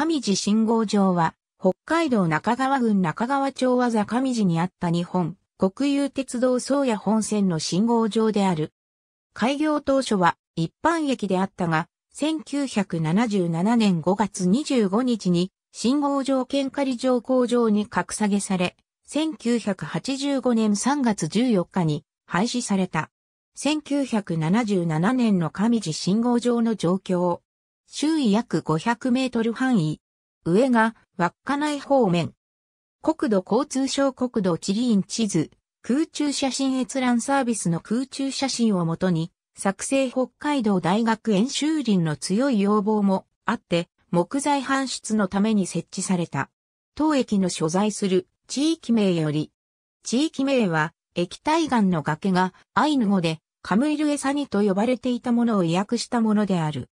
上地信号場は、北海道中川郡中川町和座上地にあった日本、国有鉄道宗谷本線の信号場である。開業当初は一般駅であったが、1977年5月25日に信号場兼仮乗工場に格下げされ、1985年3月14日に廃止された。1977年の上地信号場の状況周囲約500メートル範囲。上が稚内方面。国土交通省国土地理院地図、空中写真閲覧サービスの空中写真をもとに、作成北海道大学演習林の強い要望もあって、木材搬出のために設置された。当駅の所在する地域名より、地域名は液体岩の崖がアイヌ語でカムイルエサニと呼ばれていたものを意訳したものである。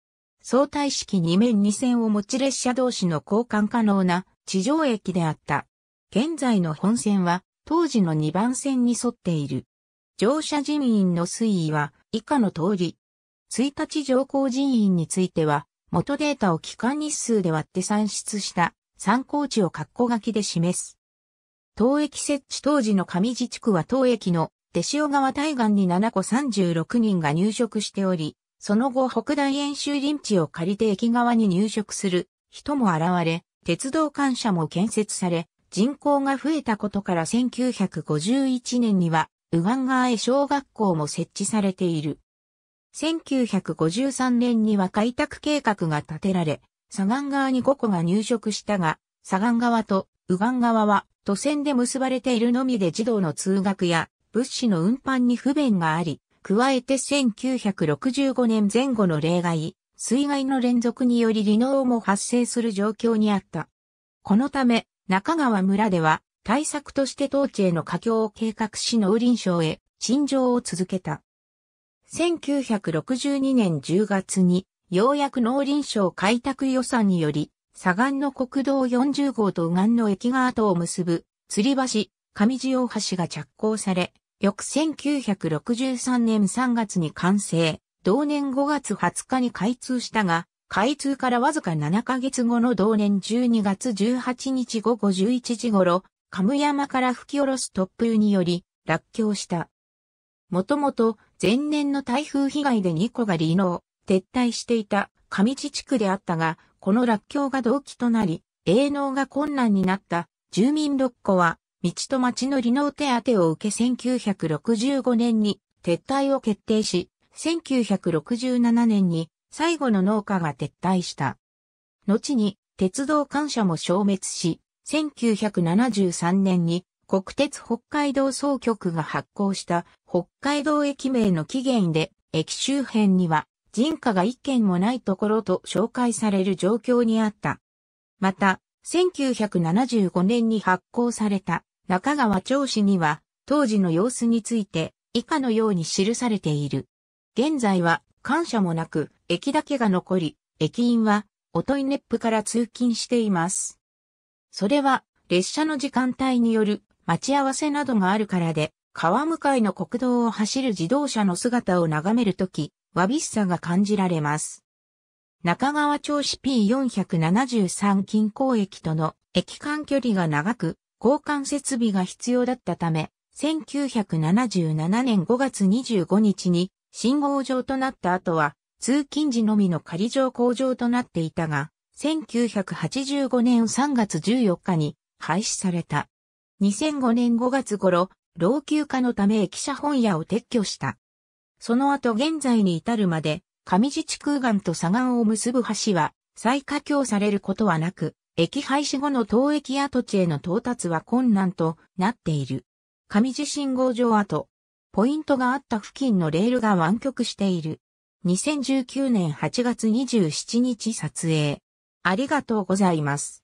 相対式2面2線を持ち列車同士の交換可能な地上駅であった。現在の本線は当時の2番線に沿っている。乗車人員の推移は以下の通り。1日乗降人員については元データを期間日数で割って算出した参考値を括弧書きで示す。当駅設置当時の上地地区は当駅の手塩川対岸に7個36人が入植しており、その後北大演習林地を借りて駅側に入植する人も現れ、鉄道官舎も建設され、人口が増えたことから1951年には、ウガンへ小学校も設置されている。1953年には開拓計画が立てられ、左岸側川に5個が入植したが、左岸側川とウガン川は都線で結ばれているのみで児童の通学や物資の運搬に不便があり、加えて1965年前後の例外、水害の連続により離農も発生する状況にあった。このため、中川村では対策として当地への架境を計画し農林省へ陳情を続けた。1962年10月に、ようやく農林省開拓予算により、左岸の国道40号と右岸の駅側とを結ぶ、吊り橋、上地大橋が着工され、翌1963年3月に完成、同年5月20日に開通したが、開通からわずか7ヶ月後の同年12月18日午後11時頃、カ山から吹き下ろす突風により、落橋した。もともと、前年の台風被害で2個が離農、撤退していた上地地区であったが、この落橋が動機となり、営農が困難になった住民6個は道と町の離農手当を受け1965年に撤退を決定し、1967年に最後の農家が撤退した。後に鉄道感謝も消滅し、1973年に国鉄北海道総局が発行した北海道駅名の起源で、駅周辺には人家が一軒もないところと紹介される状況にあった。また、1975年に発行された中川町史には、当時の様子について、以下のように記されている。現在は、感謝もなく、駅だけが残り、駅員は、おといネップから通勤しています。それは、列車の時間帯による待ち合わせなどがあるからで、川向かいの国道を走る自動車の姿を眺めるとき、わびしさが感じられます。中川町市 P473 近郊駅との駅間距離が長く、交換設備が必要だったため、1977年5月25日に信号場となった後は、通勤時のみの仮乗工場となっていたが、1985年3月14日に廃止された。2005年5月頃、老朽化のため駅舎本屋を撤去した。その後現在に至るまで、上地地空岸と左岸を結ぶ橋は再架橋されることはなく、駅廃止後の当駅跡地への到達は困難となっている。上地信号場跡。ポイントがあった付近のレールが湾曲している。2019年8月27日撮影。ありがとうございます。